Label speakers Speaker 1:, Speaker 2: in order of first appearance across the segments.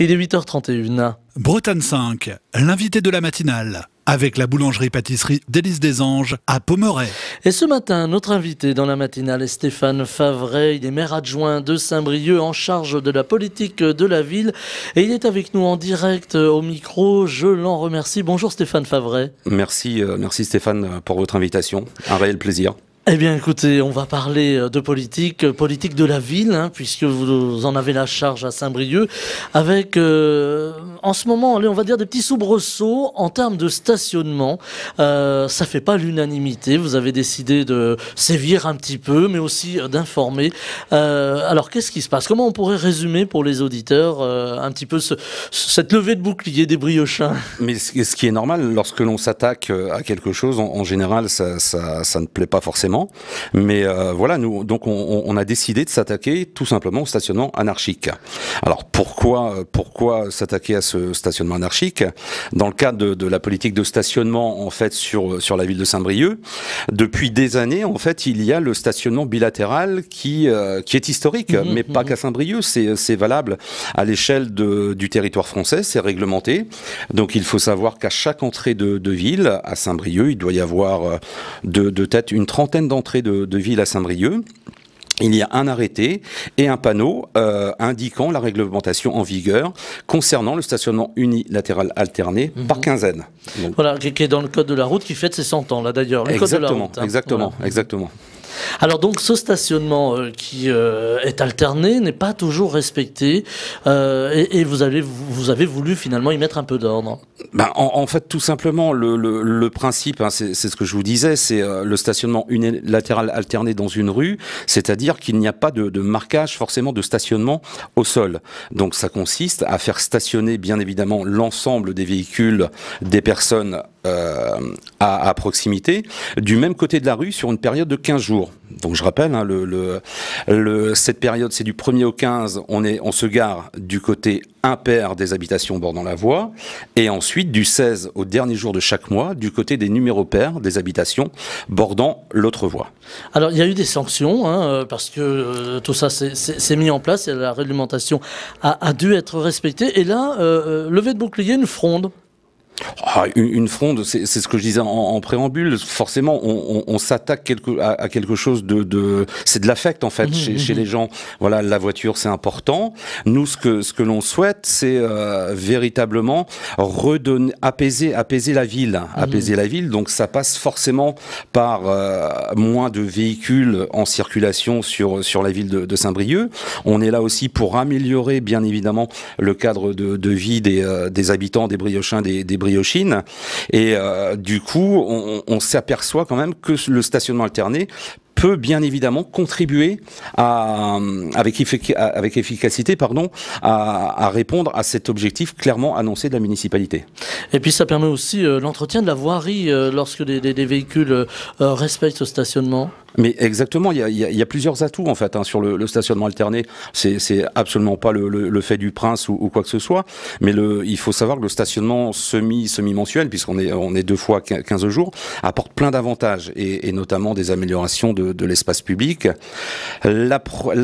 Speaker 1: Il est 8h31. Bretagne 5, l'invité de la matinale avec la boulangerie-pâtisserie Délice des Anges à Pomeray. Et ce matin, notre invité dans la matinale est Stéphane Favret. Il est maire adjoint de Saint-Brieuc en charge de la politique de la ville. Et il est avec nous en direct euh, au micro. Je l'en remercie. Bonjour Stéphane Favret.
Speaker 2: Merci, euh, merci Stéphane euh, pour votre invitation. Un réel plaisir.
Speaker 1: Eh bien, écoutez, on va parler euh, de politique, euh, politique de la ville, hein, puisque vous en avez la charge à Saint-Brieuc, avec euh, en ce moment, allez, on va dire des petits soubresauts en termes de stationnement. Euh, ça fait pas l'unanimité. Vous avez décidé de sévir un petit peu, mais aussi d'informer. alors, qu'est-ce qui se passe Comment on pourrait résumer pour les auditeurs un petit peu ce, cette levée de bouclier des briochins
Speaker 2: Mais ce qui est normal, lorsque l'on s'attaque à quelque chose, en, en général, ça, ça, ça ne plaît pas forcément mais euh, voilà, nous, donc on, a décidé de s'attaquer tout simplement au stationnement anarchique. Alors pourquoi, euh, pourquoi s'attaquer à ce stationnement anarchique Dans le cadre de, la politique de stationnement en fait sur euh, sur la ville de Saint-Brieuc, depuis des années en fait, il y a le stationnement bilatéral qui qui est historique, mmh, mais pas mmh. qu'à Saint-Brieuc. C'est valable à l'échelle du territoire français. C'est réglementé. Donc il faut savoir qu'à chaque entrée de, ville à Saint-Brieuc, il doit y avoir de, de tête une trentaine d'entrée de, ville à Saint-Brieuc, il y a un arrêté et un panneau euh, indiquant la réglementation en vigueur concernant le stationnement unilatéral alterné mhm. par quinzaine.
Speaker 1: Voilà, qui est dans le code de la route qui fête ses 100 ans, là d'ailleurs. Exactement, hein. exactement, exactement. Alors donc ce stationnement euh, qui euh, est alterné n'est pas toujours respecté euh, et, vous, avez, voulu finalement y mettre un peu d'ordre.
Speaker 2: Bah, en, fait tout simplement le, principe, hein, c'est ce que je vous disais, c'est le stationnement unilatéral alterné dans une rue, c'est-à-dire qu'il n'y a pas de, de, marquage forcément de stationnement au sol. Donc ça consiste à faire stationner bien évidemment l'ensemble des véhicules des personnes euh, à, proximité, du même côté de la rue sur une période de 15 jours. Donc je rappelle, hein, cette période c'est du 1er au 15, on, est, on se gare du côté impair des habitations bordant la voie, et ensuite du 16 au dernier jour de chaque mois, du côté des numéros pairs des habitations bordant l'autre voie.
Speaker 1: Alors il y a eu des sanctions, hein, euh, parce que euh, tout ça s'est mis en place, et la réglementation a, dû être respectée, et là, euh, levée de bouclier, une fronde.
Speaker 2: Ah, une, fronde, c'est ce que je disais en, préambule. Forcément, on, s'attaque à, quelque chose de, c'est de l'affect en fait mmh, chez, mmh, mmh. les gens. Voilà, la voiture, c'est important. Nous, ce que l'on souhaite, c'est euh, véritablement redonner, apaiser, la ville, hein. apaiser la ville. Donc, ça passe forcément par euh, moins de véhicules en circulation sur la ville de, Saint-Brieuc. On est là aussi pour améliorer, bien évidemment, le cadre de, vie euh, des, habitants, des briochins, des, des et euh, du coup, on, on s'aperçoit quand même que le stationnement alterné peut bien évidemment contribuer à, avec, efficacité pardon, à, répondre à
Speaker 1: cet objectif clairement annoncé de la municipalité. Et puis ça permet aussi euh, l'entretien de la voirie euh, lorsque des, véhicules euh, respectent le stationnement mais exactement, il y a, plusieurs
Speaker 2: atouts en fait hein, sur le, stationnement alterné. C'est absolument pas le, fait du prince ou, quoi que ce soit, mais il faut savoir que le stationnement semi semi mensuel, puisqu'on est on est deux fois 15 jours, apporte plein d'avantages et notamment des améliorations de de, l'espace public. La,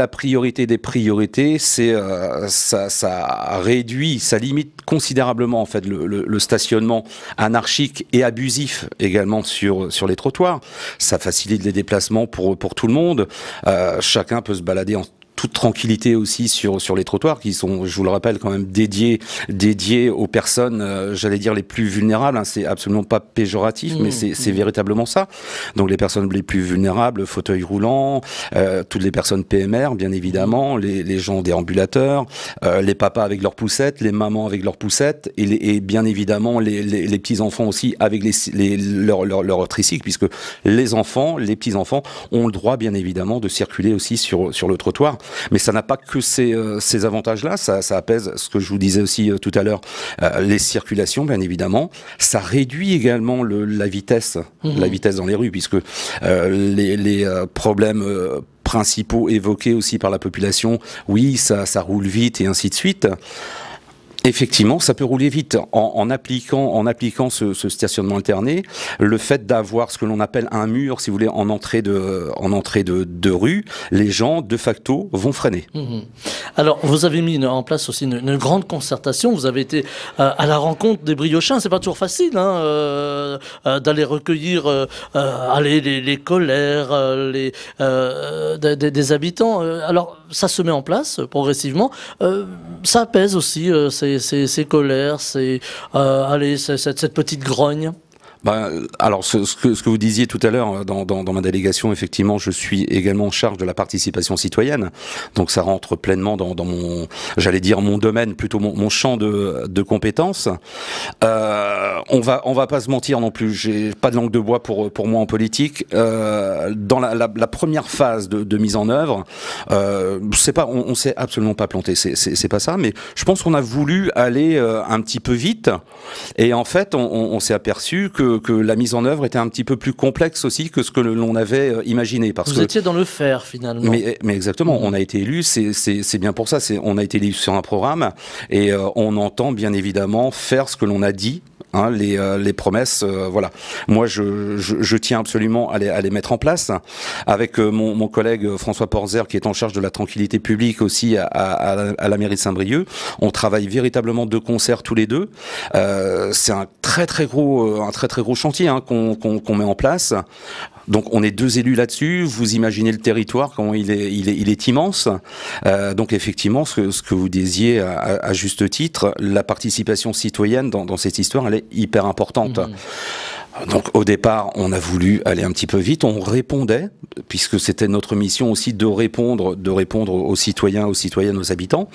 Speaker 2: priorité des priorités, c'est euh, ça, réduit, ça limite considérablement en fait le, stationnement anarchique et abusif également sur sur les trottoirs. Ça facilite les déplacements pour pour tout le monde. Euh, chacun peut se balader en toute tranquillité aussi sur, sur les trottoirs qui sont, je vous le rappelle, quand même dédiés, dédiés aux personnes, euh, j'allais dire, les plus vulnérables. Hein. C'est absolument pas péjoratif, mais mmh, c'est mmh. véritablement ça. Donc les personnes les plus vulnérables, fauteuils roulants, euh, toutes les personnes PMR, bien évidemment, mmh. les, les gens déambulateurs, euh, les papas avec leurs poussettes, les mamans avec leurs poussettes, et, et bien évidemment les, les, les petits-enfants aussi avec les, leurs leur, tricycles, puisque les enfants, les petits-enfants ont le droit, bien évidemment, de circuler aussi sur, sur le trottoir. Mais ça n'a pas que ces, euh, avantages-là, ça, apaise ce que je vous disais aussi euh, tout à l'heure, euh, les circulations, bien évidemment. Ça réduit également la vitesse, mhm. la vitesse dans les rues, puisque les, problèmes principaux évoqués aussi par la population, oui, ça roule vite et ainsi de suite. Effectivement, ça peut rouler vite en, appliquant, en appliquant ce, stationnement alterné. Le fait d'avoir ce que l'on appelle un mur, si vous voulez, en entrée de, en entrée de, de rue, les gens de facto vont freiner.
Speaker 1: Mmh, mmh. Alors, vous avez mis en place aussi une, grande concertation. Vous avez été euh, à la rencontre des briochins. C'est pas toujours facile hein, euh, euh, d'aller recueillir, aller, les, colères, les, des, des, habitants. Alors, ça se met en place euh, progressivement. Euh, ça apaise aussi euh, ces, colères, ces, allez, cette petite grogne. Bah,
Speaker 2: alors, ce, que, ce, que, vous disiez tout à l'heure, euh, dans, dans, dans, ma délégation, effectivement, je suis également en charge de la participation citoyenne. Donc, ça rentre pleinement dans, dans mon, j'allais dire, mon domaine, plutôt mon, mon champ de, de compétences. Euh, on va, on va pas se mentir non plus. J'ai pas de langue de bois pour, pour moi en politique. Euh, dans la, la, première phase de, de mise en œuvre, euh, c'est pas, on, on s'est absolument pas planté. C'est pas ça, mais je pense qu'on a voulu aller euh, un petit peu vite. Et en fait, on, on s'est aperçu que que, la mise en œuvre était un petit peu plus complexe aussi que ce que l'on avait euh, imaginé. Parce Vous étiez
Speaker 1: dans le faire finalement. Mais,
Speaker 2: exactement, mm. on a été élu, c'est bien pour ça, on a été élu sur un programme et euh, on entend bien évidemment faire ce que l'on a dit Hein, euh, les, promesses, euh, voilà. Moi, je, tiens absolument à les, mettre en place. Avec euh, mon, collègue François Porzer, qui est en charge de la tranquillité publique aussi à, la mairie de Saint-Brieuc, on travaille véritablement de concert tous les deux. C'est un très très gros, un très très gros chantier hein, qu'on met en place. Donc on est deux élus là-dessus. Vous imaginez le territoire, comment il est, il est, immense. donc effectivement, ce, que vous disiez à, juste titre, la participation citoyenne dans, dans cette histoire, elle est hyper importante. Mhm. Donc au départ, on a voulu aller un petit peu vite, on répondait, puisque c'était notre mission aussi de répondre, de répondre aux citoyens, aux citoyennes, aux habitants.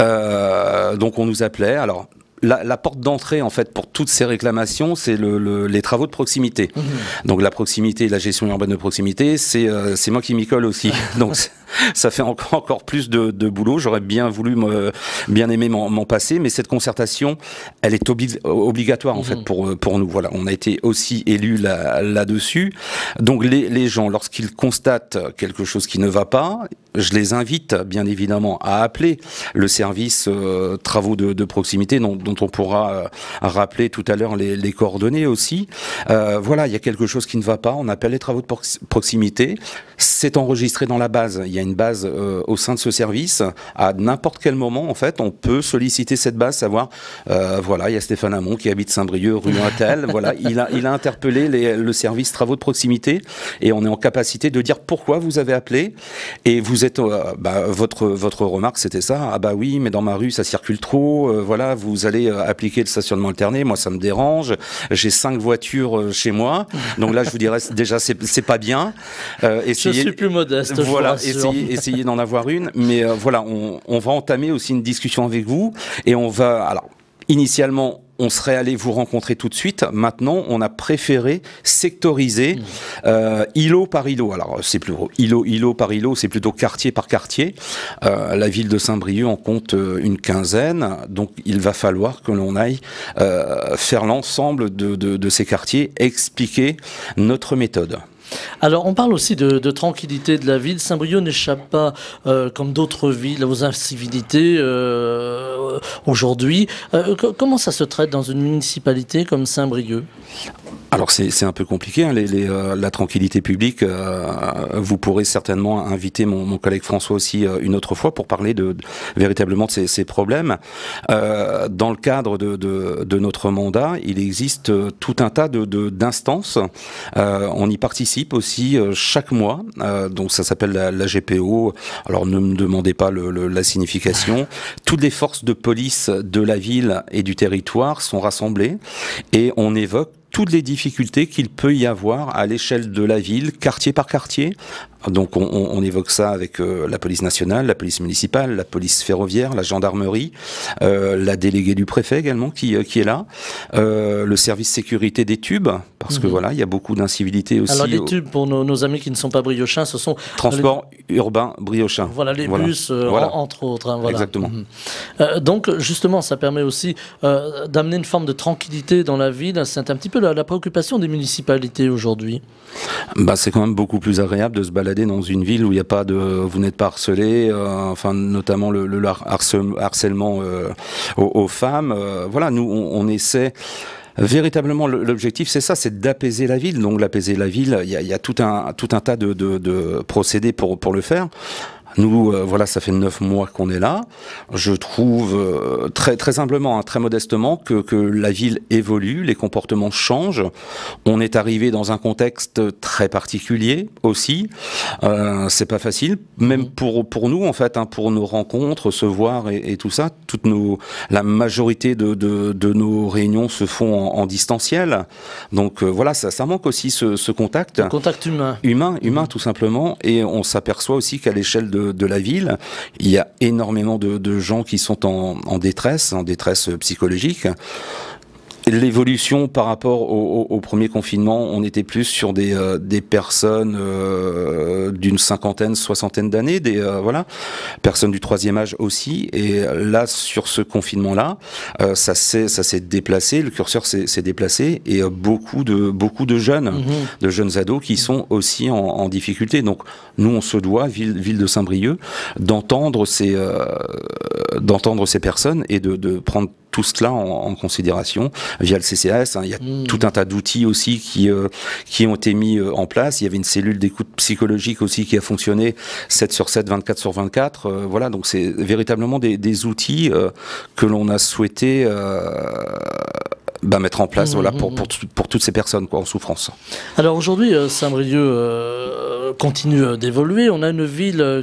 Speaker 2: Euh, donc on nous appelait, alors la, porte d'entrée en fait pour toutes ces réclamations, c'est les travaux de proximité. Mhm. Donc la proximité, la gestion urbaine de proximité, c'est euh, moi qui m'y colle aussi. Donc ça fait encore, encore plus de, boulot. J'aurais bien voulu, me, bien aimer m'en passer, mais cette concertation, elle est obligatoire en mhm. fait pour, euh, pour nous. Voilà, on a été aussi élus là-dessus. Donc les, gens, lorsqu'ils constatent quelque chose qui ne va pas, je les invite bien évidemment à appeler le service euh, travaux de, proximité dont, on pourra euh, rappeler tout à l'heure les, coordonnées aussi. voilà, il y a quelque chose qui ne va pas, on appelle les travaux de proximité, c'est enregistré dans la base, il une base euh, au sein de ce service. À n'importe quel moment, en fait, on peut solliciter cette base, savoir, euh, voilà, il y a Stéphane Hamon qui habite Saint-Brieuc, rue Montel, voilà, il a, il a interpellé le service travaux de proximité et on est en capacité de dire pourquoi vous avez appelé et vous êtes, euh, bah, votre, votre remarque, c'était ça, ah bah oui, mais dans ma rue, ça circule trop, voilà, vous allez appliquer le stationnement alterné, moi, ça me dérange, j'ai cinq voitures chez moi, donc là, je vous dirais, déjà, c'est pas bien. je suis plus
Speaker 1: modeste. Voilà, je vous essayer,
Speaker 2: d'en avoir une. Mais euh, voilà, on, va entamer aussi une discussion avec vous et on va. Alors, initialement, on serait allé vous rencontrer tout de suite. Maintenant, on a préféré sectoriser mmh. euh, îlot par îlot. Alors, c'est plus îlot, îlot par îlot, c'est plutôt quartier par quartier. Euh, la ville de Saint-Brieuc en compte une quinzaine, donc il va falloir que l'on aille faire l'ensemble de, de ces quartiers, expliquer notre méthode.
Speaker 1: Alors, on parle aussi de, tranquillité de la ville. Saint-Brieuc n'échappe pas, euh, comme d'autres villes, aux incivilités euh, aujourd'hui. Euh, comment ça se traite dans une municipalité comme Saint-Brieuc
Speaker 2: alors c'est un peu compliqué, hein. la tranquillité publique. vous pourrez certainement inviter mon, collègue François aussi une autre fois pour parler de, véritablement de ces, problèmes. dans le cadre de, de, notre mandat, il existe tout un tas d'instances. on y participe aussi euh, chaque mois, euh, donc ça s'appelle la, GPO. Alors ne me demandez pas la signification. Toutes les forces de police de la ville et du territoire sont rassemblées et on évoque toutes les difficultés qu'il peut y avoir à l'échelle de la ville, quartier par quartier, donc on, évoque ça avec euh, la police nationale, la police municipale, la police ferroviaire, la gendarmerie, euh, la déléguée du préfet également qui, euh, est là, le service sécurité des tubes, parce que mhm. voilà, il y a beaucoup d'incivilité aussi. Alors les tubes,
Speaker 1: pour nos, amis qui ne sont pas briochins, ce sont... Transport
Speaker 2: urbain briochin. Voilà, les bus, entre autres. Hein, voilà. Exactement.
Speaker 1: Mhm. donc justement, ça permet aussi d'amener une forme de tranquillité dans la ville. C'est un petit peu la, la préoccupation des municipalités aujourd'hui.
Speaker 2: Bah, C'est quand même beaucoup plus agréable de se balader dans une ville où il n'y a pas de, vous n'êtes pas harcelé, euh, enfin notamment le, harcèlement euh, aux, femmes. Euh, voilà, nous on, essaie véritablement l'objectif c'est ça c'est d'apaiser la ville donc l'apaiser la ville il y, a, tout un tout un tas de, procédés pour pour le faire nous, euh, voilà, ça fait neuf mois qu'on est là. Je trouve euh, très, très simplement, hein, très modestement, que, que, la ville évolue, les comportements changent. On est arrivé dans un contexte très particulier aussi. Euh, c'est pas facile, même mm-hmm. pour, pour nous, en fait, hein, pour nos rencontres, se voir et, et, tout ça. Toutes nos, la majorité de, de, de nos réunions se font en, distanciel. Donc euh, voilà, ça, ça manque aussi ce, ce contact.
Speaker 1: contact humain.
Speaker 2: Humain, humain, mm-hmm. tout simplement. Et on s'aperçoit aussi qu'à l'échelle de de la ville. Il y a énormément de, gens qui sont en, en détresse, en détresse psychologique l'évolution par rapport au, premier confinement, on était plus sur des, euh, personnes euh, d'une cinquantaine, soixantaine d'années, des euh, voilà, personnes du troisième âge aussi. Et là, sur ce confinement-là, ça s'est ça s'est déplacé, le curseur s'est déplacé et beaucoup de beaucoup de jeunes, mhm. de jeunes ados qui sont aussi en, difficulté. Donc nous, on se doit, ville, ville de Saint-Brieuc, d'entendre ces d'entendre ces personnes et de, de prendre tout cela en, considération via le CCS, hein. il y a mm. tout un tas d'outils aussi qui, euh, qui ont été mis euh, en place. Il y avait une cellule d'écoute psychologique aussi qui a fonctionné 7 sur 7, 24 sur 24. Euh, voilà, donc c'est véritablement des, des outils que l'on a souhaité bah, mettre en place mmh, voilà, mmh, pour, mmh. pour, pour, toutes ces personnes quoi, en souffrance.
Speaker 1: Alors aujourd'hui, euh, Saint-Brieuc euh, continue euh, d'évoluer. On a une ville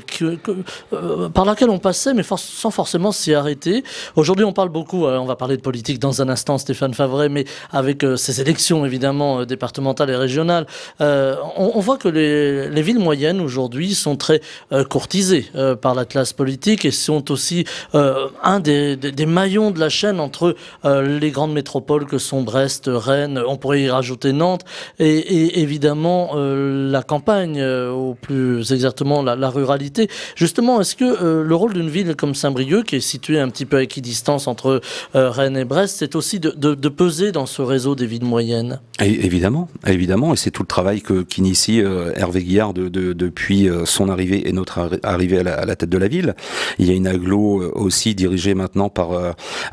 Speaker 1: par laquelle on passait, mais sans forcément s'y arrêter. Aujourd'hui, on parle beaucoup, on va parler de politique dans un instant, Stéphane Favret, mais avec ces élections évidemment départementales et régionales, on, voit que les, villes moyennes aujourd'hui sont très courtisées par la classe politique et sont aussi un des, des, maillons de la chaîne entre les grandes métropoles que sont Brest, Rennes, on pourrait y rajouter Nantes, et, évidemment euh, la campagne, euh, ou plus exactement la, ruralité. Justement, est-ce que euh, le rôle d'une ville comme Saint-Brieuc, qui est située un petit peu à équidistance entre Rennes et Brest, c'est aussi de, peser dans ce réseau des villes moyennes
Speaker 2: et Évidemment, évidemment, et c'est tout le travail qu'initie Hervé Guillard de, depuis son arrivée et notre arrivée à la, tête de la ville. Il y a une aglo aussi dirigée maintenant par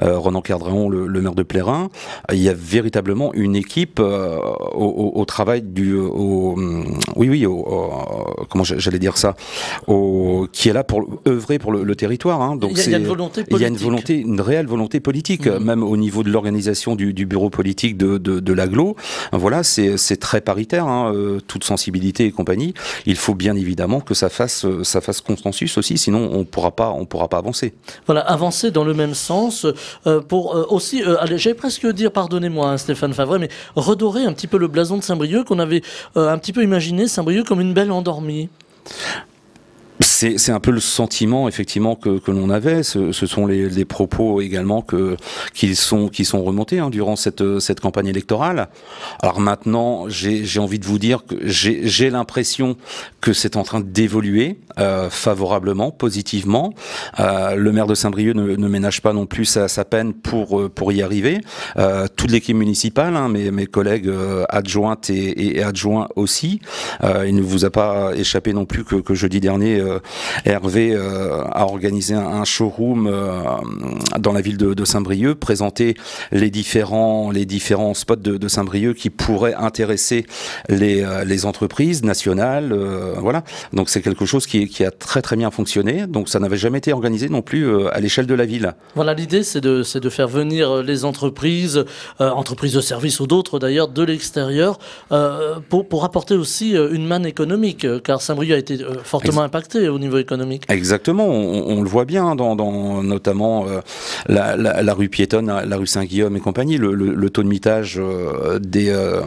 Speaker 2: Renan Cardreon, le, le, maire de Plérin il y a véritablement une équipe euh, au, travail du, oui oui, comment j'allais dire ça, qui est là pour œuvrer pour le, territoire. Hein. Donc il y, a, une volonté politique. Il y a une volonté, une réelle volonté politique, mhm. même au niveau de l'organisation du, bureau politique de, de, l'aglo. Voilà, c'est très paritaire, hein, euh, toute sensibilité et compagnie. Il faut bien évidemment que ça fasse, euh, ça fasse consensus aussi, sinon on pourra pas, on pourra pas avancer.
Speaker 1: Voilà, avancer dans le même sens pour aussi Allez, j'allais presque dire pardonnez-moi hein, Stéphane Favre, mais redorer un petit peu le blason de Saint-Brieuc qu'on avait euh, un petit peu imaginé Saint-Brieuc comme une belle endormie
Speaker 2: c'est un peu le sentiment effectivement que, que l'on avait. Ce, sont les, propos également que, qui, sont, qui sont remontés hein, durant cette, cette campagne électorale. Alors maintenant, j'ai envie de vous dire que j'ai l'impression que c'est en train d'évoluer euh, favorablement, positivement. Euh, le maire de Saint-Brieuc ne, ménage pas non plus sa, sa peine pour, euh, pour y arriver. toute l'équipe municipale, hein, mes, mes collègues adjointes et, et adjoints aussi. il ne vous a pas échappé non plus que, que jeudi dernier, Hervé euh, a organisé un, showroom euh, dans la ville de, Saint-Brieuc, présenté les différents, les différents spots de, Saint-Brieuc qui pourraient intéresser les, euh, entreprises nationales. voilà. Donc c'est quelque chose qui, a très très bien fonctionné. Donc ça n'avait jamais été organisé non plus à l'échelle de la ville.
Speaker 1: Voilà, l'idée c'est de, faire venir les entreprises, entreprises de services ou d'autres d'ailleurs, de l'extérieur pour, apporter aussi une manne économique, car Saint-Brieuc a été fortement impacté niveau économique.
Speaker 2: Exactement, on, le voit bien hein, dans, notamment euh, la, rue piétonne, hein, la rue Saint-Guillaume et compagnie. Le, taux de mitage euh, des, euh,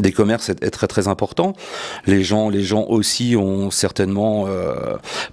Speaker 2: des commerces est, très très important. Les gens, les gens aussi ont certainement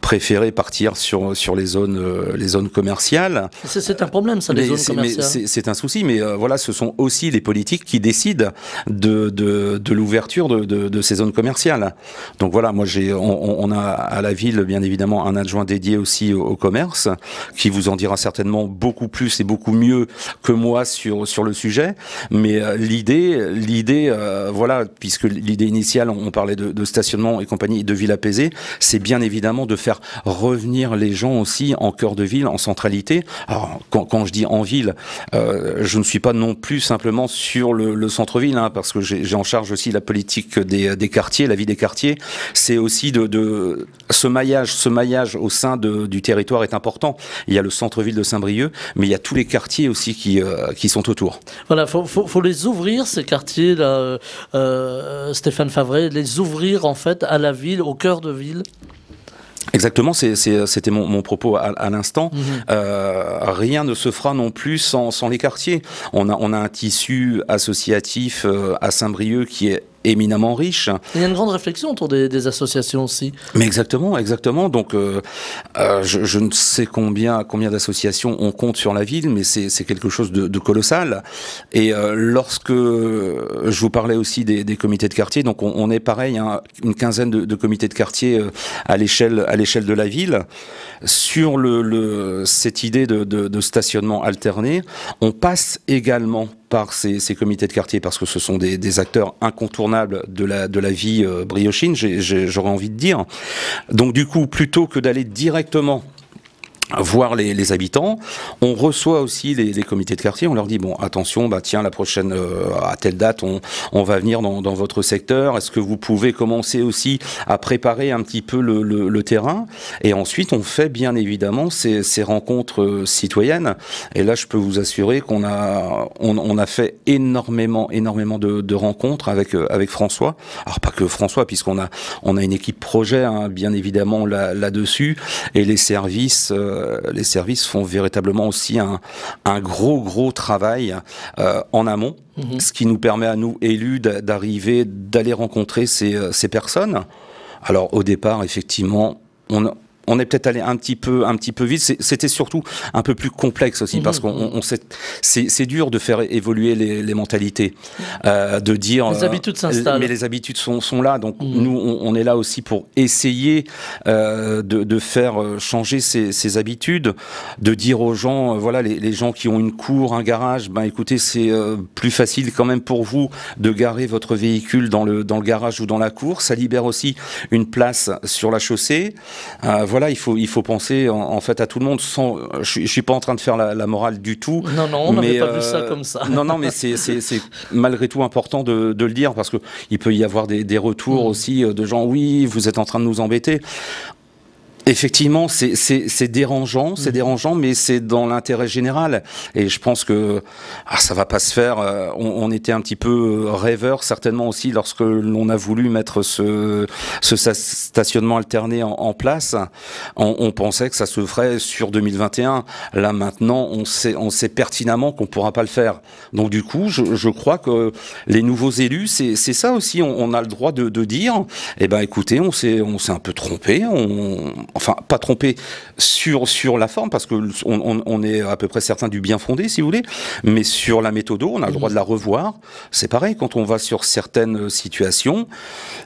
Speaker 2: préféré partir sur, sur les, zones, les zones commerciales.
Speaker 1: C'est un problème ça, les zones commerciales.
Speaker 2: C'est un souci, mais voilà, ce sont aussi les politiques qui décident de, de, l'ouverture de, de, ces zones commerciales. Donc voilà, moi j'ai, on, on a à la ville bien évidemment un adjoint dédié aussi au, commerce, qui vous en dira certainement beaucoup plus et beaucoup mieux que moi sur, sur le sujet. Mais euh, l'idée, l'idée, euh, voilà, puisque l'idée initiale, on, parlait de, stationnement et compagnie de ville apaisée, c'est bien évidemment de faire revenir les gens aussi en cœur de ville, en centralité. Alors, quand, je dis en ville, euh, je ne suis pas non plus simplement sur le, centre-ville, hein, parce que j'ai en charge aussi la politique des, quartiers, la vie des quartiers. C'est aussi de ce maillage ce maillage au sein du territoire est important. Il y a le centre-ville de Saint-Brieuc, mais il y a tous les quartiers aussi qui, euh, sont autour.
Speaker 1: Voilà, il faut, les ouvrir, ces quartiers-là, euh, euh, Stéphane Favret, les ouvrir en fait à la ville, au cœur de ville
Speaker 2: Exactement, c'était mon, propos à, l'instant. Mhm. rien ne se fera non plus sans, les quartiers. On a, on a un tissu associatif à Saint-Brieuc qui est éminemment riche. Il y a une grande réflexion autour des, associations aussi. Mais exactement, exactement. Donc, euh, euh, je, je, ne sais combien, combien d'associations on compte sur la ville, mais c'est quelque chose de, de colossal. Et euh, lorsque je vous parlais aussi des, des comités de quartier, donc on, on est pareil, hein, une quinzaine de, de, comités de quartier euh, à l'échelle à l'échelle de la ville. Sur le, le cette idée de, de stationnement alterné, on passe également par ces, comités de quartier parce que ce sont des, acteurs incontournables de la, de la vie euh, briochine, j'aurais envie de dire. Donc du coup, plutôt que d'aller directement voir les, habitants. On reçoit aussi les, comités de quartier. On leur dit bon, attention, bah tiens, la prochaine euh, à telle date, on, va venir dans, votre secteur. Est-ce que vous pouvez commencer aussi à préparer un petit peu le, terrain Et ensuite, on fait bien évidemment ces, rencontres euh, citoyennes. Et là, je peux vous assurer qu'on a on, a fait énormément, énormément de, rencontres avec euh, avec François. Alors pas que François, puisqu'on a on a une équipe projet, hein, bien évidemment là là-dessus, et les services. Euh, les services font véritablement aussi un, gros, gros travail euh, en amont, mhm. ce qui nous permet à nous, élus, d'arriver, d'aller rencontrer ces, euh, ces personnes. Alors au départ, effectivement, on, on est peut-être allé un petit peu, un petit peu vite. C'était surtout un peu plus complexe aussi mhm. parce qu'on c'est dur de faire évoluer les, mentalités, mhm. euh, de dire les euh, habitudes s'installent, mais les habitudes sont, là. Donc mhm. nous, on, est là aussi pour essayer euh, de, faire changer ces, habitudes, de dire aux gens, voilà, les, gens qui ont une cour, un garage, ben écoutez, c'est plus facile quand même pour vous de garer votre véhicule dans le dans le garage ou dans la cour. Ça libère aussi une place sur la chaussée voilà, il faut, il faut penser en, fait à tout le monde. Sans, je, ne suis pas en train de faire la, morale du tout. Non, non, on n'avait pas vu ça euh, comme ça. Non, non, mais c'est malgré tout important de, le dire parce qu'il peut y avoir des, retours mm. aussi euh, de gens. Oui, vous êtes en train de nous embêter. Effectivement, c'est dérangeant, c'est mhm. dérangeant, mais c'est dans l'intérêt général. Et je pense que ah, ça va pas se faire. Euh, on, on était un petit peu euh, rêveur, certainement aussi, lorsque l'on a voulu mettre ce, ce stationnement alterné en, place. On, on, pensait que ça se ferait sur 2021. Là maintenant, on sait, on sait pertinemment qu'on pourra pas le faire. Donc du coup, je, je crois que les nouveaux élus, c'est ça aussi. On, on, a le droit de, de dire, eh ben écoutez, on s'est on s'est un peu trompé. On, enfin pas trompé sur, sur la forme, parce que on, est à peu près certain du bien fondé, si vous voulez, mais sur la méthode, on a le droit de la revoir. C'est pareil, quand on va sur certaines situations,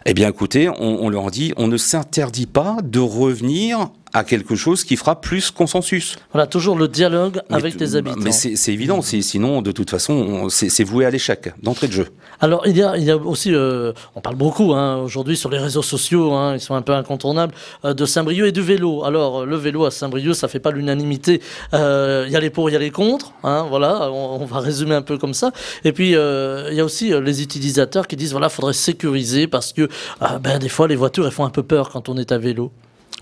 Speaker 2: eh bien écoutez, on leur dit, on ne s'interdit pas de revenir à quelque chose qui fera plus consensus.
Speaker 1: Voilà, toujours le dialogue avec les habitants. Mais
Speaker 2: c'est évident, sinon, de toute façon, c'est voué à l'échec, d'entrée de jeu.
Speaker 1: Alors, il y a, aussi, euh, on parle beaucoup hein, aujourd'hui sur les réseaux sociaux, hein, ils sont un peu incontournables, euh, de Saint-Brieuc et du vélo. Alors, euh, le vélo à Saint-Brieuc, ça fait pas l'unanimité. Il y a les pour, il y a les contre. Hein, voilà, on, va résumer un peu comme ça. Et puis, il y a aussi les utilisateurs qui disent, voilà, faudrait sécuriser parce que ben, des fois, les voitures, elles font un peu peur quand on est à vélo.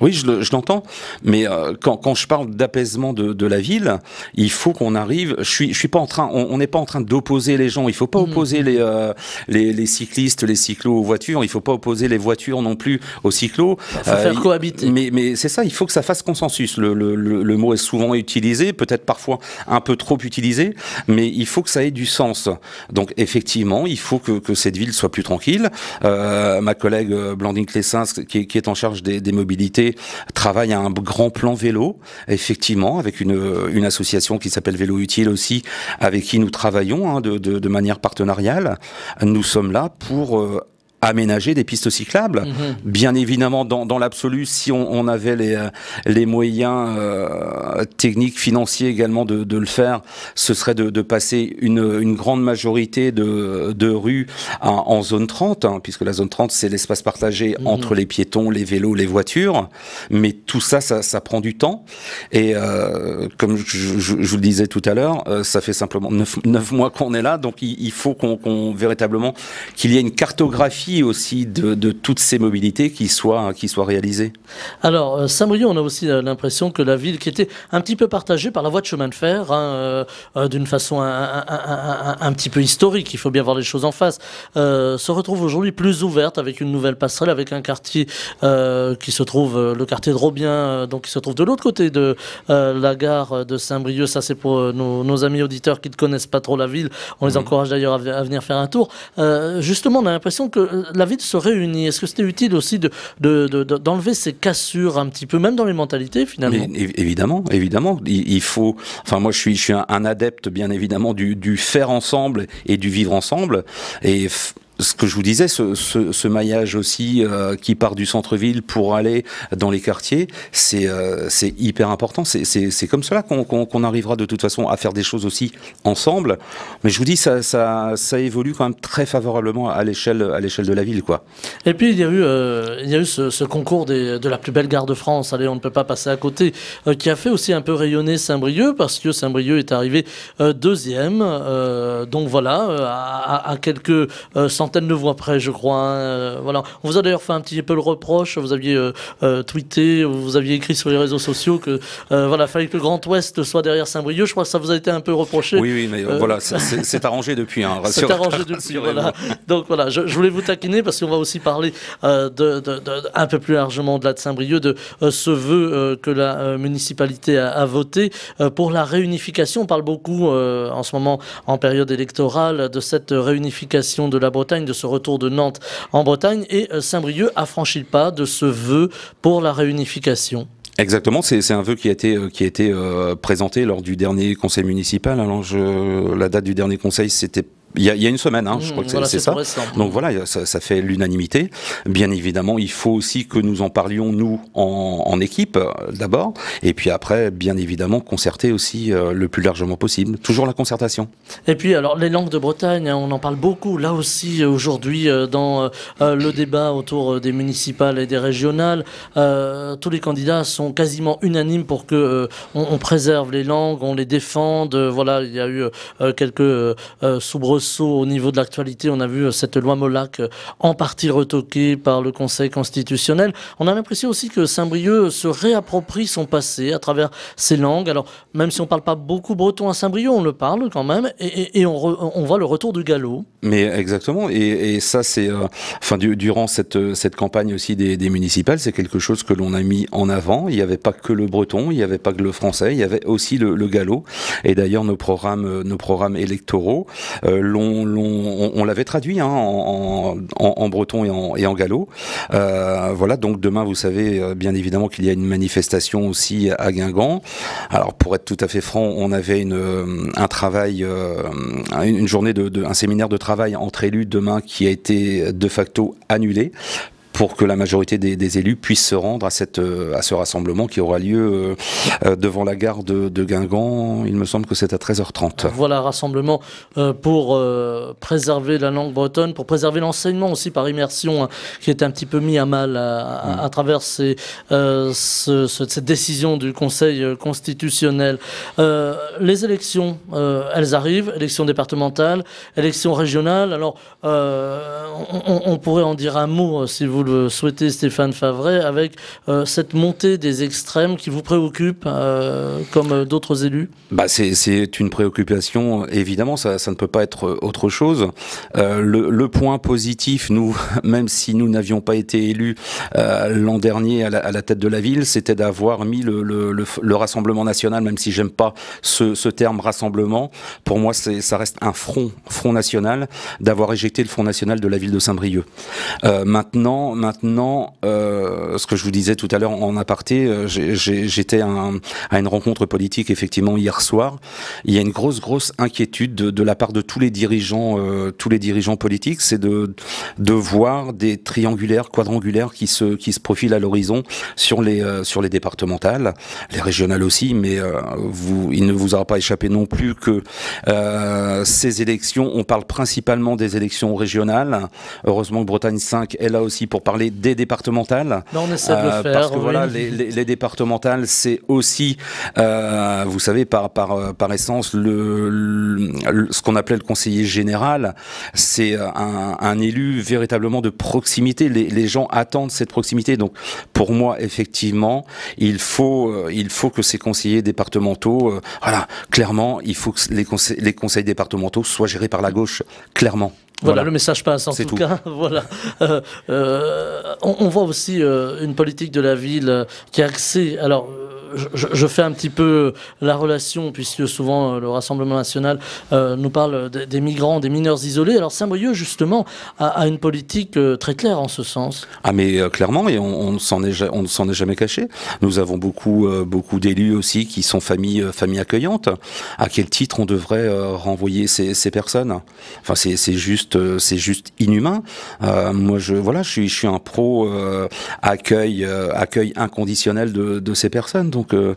Speaker 1: Oui, je l'entends,
Speaker 2: mais euh, quand, je parle d'apaisement de, la ville, il faut qu'on arrive. Je suis, suis pas en train. On n'est pas en train d'opposer les gens. Il faut pas mm. opposer euh, les, les, cyclistes, les cyclos aux voitures. Il faut pas opposer les voitures non plus aux cyclos. Il bah, faut faire euh, cohabiter. Mais, mais c'est ça. Il faut que ça fasse consensus. Le, mot est souvent utilisé, peut-être parfois un peu trop utilisé, mais il faut que ça ait du sens. Donc effectivement, il faut que, cette ville soit plus tranquille. ma collègue Blandine Clessins, qui, qui est en charge des mobilités travaille à un grand plan vélo, effectivement, avec euh, une, association qui s'appelle Vélo Utile aussi, avec qui nous travaillons hein, de, de, manière partenariale. Nous sommes là pour euh, aménager des pistes cyclables. Mhm. Bien évidemment, dans, dans l'absolu, si on, on, avait les, euh, les moyens euh, techniques, financiers également de, de, le faire, ce serait de, de passer une, une, grande majorité de, de rues en zone 30, hein, puisque la zone 30, c'est l'espace partagé mhm. entre les piétons, les vélos, les voitures. Mais tout ça, ça, ça prend du temps. Et euh, comme je, je, je, vous le disais tout à l'heure, ça fait simplement 9, mois qu'on est là, donc il, faut qu'on véritablement qu'il y ait une cartographie aussi de, toutes ces mobilités qui soient, hein, qui soient réalisées
Speaker 1: Alors, euh, Saint-Brieuc, on a aussi euh, l'impression que la ville, qui était un petit peu partagée par la voie de chemin de fer, hein, euh, d'une façon un, un, un, petit peu historique, il faut bien voir les choses en face, se retrouve aujourd'hui plus ouverte avec une nouvelle passerelle, avec un quartier qui se trouve, le quartier de Robien, donc qui se trouve de l'autre côté de la gare de Saint-Brieuc. Ça, c'est pour nos, amis auditeurs qui ne connaissent pas trop la ville. On les mhm. encourage d'ailleurs à, à, venir faire un tour. justement, on a l'impression que la vie se réunit Est-ce que c'était utile aussi d'enlever de, de, ces cassures un petit peu, même dans les mentalités finalement
Speaker 2: Évidemment, évidemment. Il, faut. Enfin, moi, je suis, je un, adepte, bien évidemment, du, du, faire ensemble et du vivre ensemble. Et ce que je vous disais, ce, maillage aussi euh, qui part du centre-ville pour aller dans les quartiers, c'est euh, hyper important. C'est comme cela qu'on arrivera de toute façon à faire des choses aussi ensemble. Mais je vous dis, ça, évolue quand même très favorablement à l'échelle de la ville. Quoi.
Speaker 1: Et puis, il y a eu, euh, il eu ce, concours de la plus belle gare de France, allez, on ne peut pas passer à côté, qui a fait aussi un peu rayonner Saint-Brieuc, parce que Saint-Brieuc est arrivé deuxième. donc voilà, à, à quelques centaines ne de voix près, je crois. Hein, euh, voilà. On vous a d'ailleurs fait un petit peu le reproche. Vous aviez euh, euh, tweeté, vous aviez écrit sur les réseaux sociaux que voilà, fallait que le Grand Ouest soit derrière Saint-Brieuc. Je crois que ça vous a été un peu reproché. Oui, oui, mais voilà, c'est arrangé
Speaker 2: depuis. Hein, c'est arrangé
Speaker 1: depuis. Voilà. Donc voilà, je, voulais vous taquiner parce qu'on va aussi parler de, un peu plus largement de la de Saint-Brieuc, de ce vœu que la municipalité a voté pour la réunification. On parle beaucoup en ce moment, en période électorale, de cette réunification de la Bretagne de ce retour de Nantes en Bretagne et euh, Saint-Brieuc a franchi le pas de ce vœu pour la réunification.
Speaker 2: Exactement, c'est un vœu qui a été, euh, qui été euh, présenté lors du dernier conseil municipal. Alors la date du dernier conseil, c'était il y, a, une semaine, hein, je crois mmh, que c'est ça. Donc voilà, ça, fait l'unanimité. Bien évidemment, il faut aussi que nous en parlions, nous, en, équipe, euh, d'abord, et puis après, bien évidemment, concerter aussi euh, le plus largement possible. Toujours la concertation.
Speaker 1: Et puis, alors, les langues de Bretagne, hein, on en parle beaucoup, là aussi, euh, aujourd'hui, dans le débat autour des municipales et des régionales. tous les candidats sont quasiment unanimes pour que on, préserve les langues, on les défende. voilà, il y a eu quelques sous saut au niveau de l'actualité, on a vu euh, cette loi Molac euh, en partie retoquée par le Conseil constitutionnel. On a l'impression aussi que Saint-Brieuc euh, se réapproprie son passé à travers ses langues. Alors, même si on ne parle pas beaucoup breton à Saint-Brieuc, on le parle quand même et, on, voit le retour du galop.
Speaker 2: Mais exactement. Et, ça, c'est. enfin, durant cette, cette campagne aussi des, municipales, c'est quelque chose que l'on a mis en avant. Il n'y avait pas que le breton, il n'y avait pas que le français, il y avait aussi le, le galop. Et d'ailleurs, nos programmes, nos programmes électoraux on, l'avait traduit hein, en, breton et en, gallo. Euh, voilà, donc demain, vous savez euh, bien évidemment qu'il y a une manifestation aussi à Guingamp. Alors, pour être tout à fait franc, on avait euh, un travail, une journée un séminaire de travail entre élus demain qui a été de facto annulé pour que la majorité des, élus puissent se rendre à, cette, euh, à ce rassemblement qui aura lieu euh, euh, devant la gare de, Guingamp. Il me semble que c'est à 13h30.
Speaker 1: Voilà, rassemblement pour préserver la langue bretonne, pour préserver l'enseignement aussi par immersion, hein, qui est un petit peu mis à mal à, travers cette décision du Conseil constitutionnel. les élections, elles arrivent, élections départementales, élections régionales. Alors, on, on, pourrait en dire un mot, si vous vous le souhaitez, Stéphane Favret, avec euh, cette montée des extrêmes qui vous préoccupe, euh, comme euh, d'autres élus
Speaker 2: bah C'est une préoccupation, évidemment, ça, ça, ne peut pas être autre chose. le, point positif, nous, même si nous n'avions pas été élus l'an dernier à la, tête de la ville, c'était d'avoir mis le, Rassemblement national, même si j'aime pas ce, ce, terme rassemblement. Pour moi, ça reste un front, front national, d'avoir éjecté le Front national de la ville de Saint-Brieuc. maintenant, Maintenant, euh, ce que je vous disais tout à l'heure en aparté, euh, j'étais à une rencontre politique effectivement hier soir. Il y a une grosse, grosse inquiétude de, de la part de tous les dirigeants, euh, tous les dirigeants politiques, c'est de, de voir des triangulaires, quadrangulaires qui se, qui se profilent à l'horizon sur les, euh, sur les départementales, les régionales aussi, mais vous, il ne vous aura pas échappé non plus que ces élections, on parle principalement des élections régionales. Heureusement que Bretagne 5 est là aussi pour parler des départementales. Non, bah, euh, Parce que voilà, les, départementales, c'est aussi, euh, vous savez, par, par, euh, essence, le, ce qu'on appelait le conseiller général. C'est un, élu véritablement de proximité. Les, gens attendent cette proximité. Donc, pour moi, effectivement, il faut, il faut que ces conseillers départementaux, voilà, clairement, il faut que les conseils départementaux soient gérés par la gauche, clairement. Voilà, le
Speaker 1: message passe en tout, cas. voilà. Euh, euh, on, voit aussi euh, une politique de la ville qui a axée. Alors, je, fais un petit peu la relation, puisque souvent euh, le Rassemblement national euh, nous parle des, migrants, des mineurs isolés. Alors Saint-Brieuc, justement, a, une politique euh, très claire en ce sens.
Speaker 2: Ah, mais clairement, et on ne s'en est, est jamais caché. Nous avons beaucoup, beaucoup d'élus aussi qui sont familles, accueillantes. À quel titre on devrait renvoyer ces, personnes Enfin, c'est juste, juste inhumain. moi, je, voilà, je suis, je suis un pro accueil, accueil inconditionnel de, ces personnes. Donc. Euh,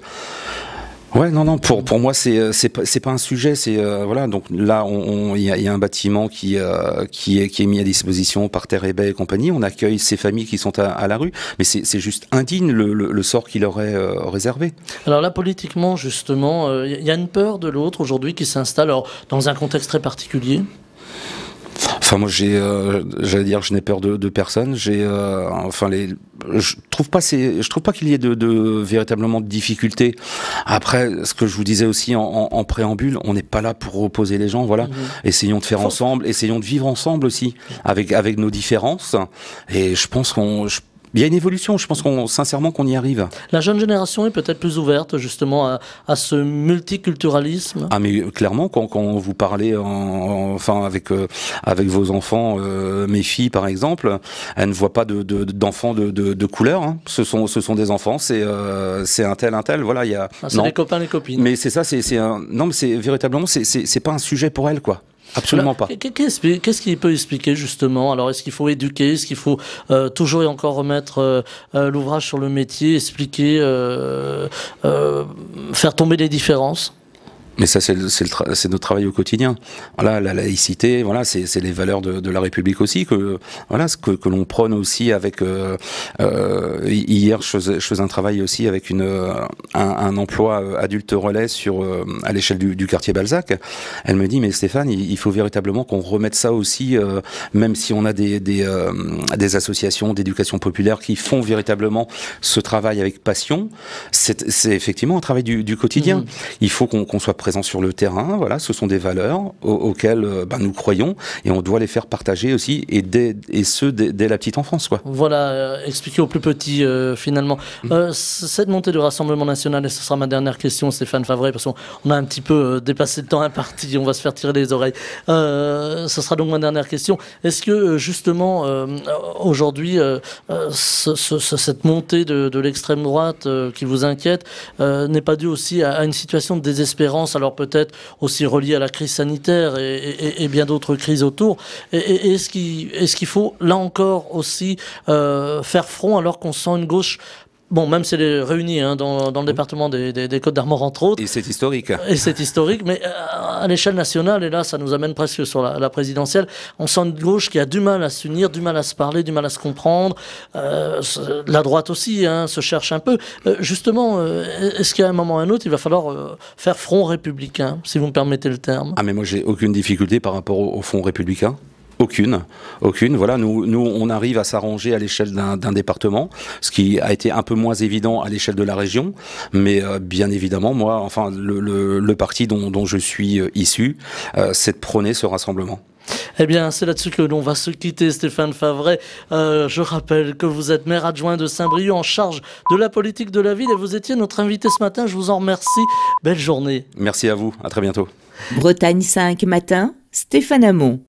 Speaker 2: ouais, non, non. Pour pour moi, c'est euh, c'est pas, un sujet. C'est euh, voilà. Donc là, il y a, un bâtiment qui qui est qui est mis à disposition par Terre et Baie et compagnie. On accueille ces familles qui sont à, la rue, mais c'est juste indigne le, sort qu'il leur
Speaker 1: réservé. Alors là, politiquement, justement, il y a une peur de l'autre aujourd'hui qui s'installe. dans un contexte très particulier.
Speaker 2: Enfin, moi, j'ai, euh, j'allais dire, je n'ai peur de, de personne. J'ai, euh, enfin, les, je trouve pas c'est je trouve pas qu'il y ait de, de, véritablement de difficultés. Après, ce que je vous disais aussi en, en, préambule, on n'est pas là pour reposer les gens. Voilà, mm-hmm. essayons de faire ensemble, essayons de vivre ensemble aussi mm. avec avec nos différences.
Speaker 1: Et je pense qu'on, je il y a une évolution, je pense qu'on, sincèrement qu'on y arrive. La jeune génération est peut-être plus ouverte justement à, à, ce multiculturalisme. Ah mais euh, clairement, quand, quand vous
Speaker 2: parlez en, enfin avec, euh, avec vos enfants, euh, mes filles par exemple, elles ne voient pas d'enfants de, de, de, de, couleur. Hein. Ce, sont, ce sont des enfants, c'est euh, c'est un tel, un tel. Voilà, il y a... Ah, c'est les
Speaker 1: copains, les copines.
Speaker 2: Mais c'est ça, c'est un... Non mais c'est véritablement, c'est pas un sujet pour elles quoi. Absolument pas.
Speaker 1: Qu'est-ce qu'il peut expliquer justement Alors, est-ce qu'il faut éduquer Est-ce qu'il faut euh, toujours et encore remettre euh, euh, l'ouvrage sur le métier, expliquer, faire tomber les différences
Speaker 2: mais ça, c'est notre travail au quotidien. Voilà, la laïcité, voilà, c'est les valeurs de, de, la République aussi que voilà ce que, que l'on prône aussi avec. Euh, euh hier, je faisais, je un travail aussi avec une euh, un, emploi euh, adulte relais sur à l'échelle du, du, quartier Balzac. Elle me dit, mais Stéphane, il, faut véritablement qu'on remette ça aussi, même si on a des des, des associations d'éducation populaire qui font véritablement ce travail avec passion. C'est effectivement un travail du, du quotidien. Mmh. Il faut qu'on qu'on soit présents sur le terrain. Voilà, ce sont des valeurs auxquelles euh, ben, nous croyons et on doit les faire partager aussi, et, dès, et ce, dès, la petite enfance. Quoi.
Speaker 1: Voilà, euh, expliquer aux plus petits euh, finalement. Mmh. cette montée du Rassemblement national, et ce sera ma dernière question, Stéphane Favre, parce qu'on a un petit peu dépassé le temps imparti, on va se faire tirer les oreilles. ce sera donc ma dernière question. Est-ce que justement, aujourd'hui, cette montée de, l'extrême droite qui vous inquiète n'est pas due aussi à une situation de désespérance alors peut-être aussi relié à la crise sanitaire et, bien d'autres crises autour. Et, est-ce qu'il faut, là encore aussi, euh, faire front alors qu'on sent une gauche Bon, même si elle est réunie hein, dans, dans, le département des, Côtes d'Armor, entre autres. Et c'est historique. Et c'est historique, mais euh, à l'échelle nationale, et là ça nous amène presque sur la, présidentielle, on sent une gauche qui a du mal à s'unir, du mal à se parler, du mal à se comprendre. Euh, la droite aussi hein, se cherche un peu. Euh, justement, euh, est-ce qu'à un moment ou un autre, il va falloir faire front républicain, si vous me permettez le terme Ah mais moi
Speaker 2: j'ai aucune difficulté par rapport au front républicain aucune, aucune. Voilà, nous, nous on arrive à s'arranger à l'échelle d'un département, ce qui a été un peu moins évident à l'échelle de la région, mais euh, bien évidemment, moi, enfin, le, parti dont, je suis euh, issu, euh, c'est de prôner ce rassemblement.
Speaker 1: Eh bien, c'est là-dessus que l'on va se quitter, Stéphane Favret. je rappelle que vous êtes maire adjoint de Saint-Brieuc en charge de la politique de la ville et vous étiez notre invité ce matin. Je vous en remercie. Belle journée.
Speaker 2: Merci à vous. À très bientôt.
Speaker 1: Bretagne 5 matin, Stéphane Hamon.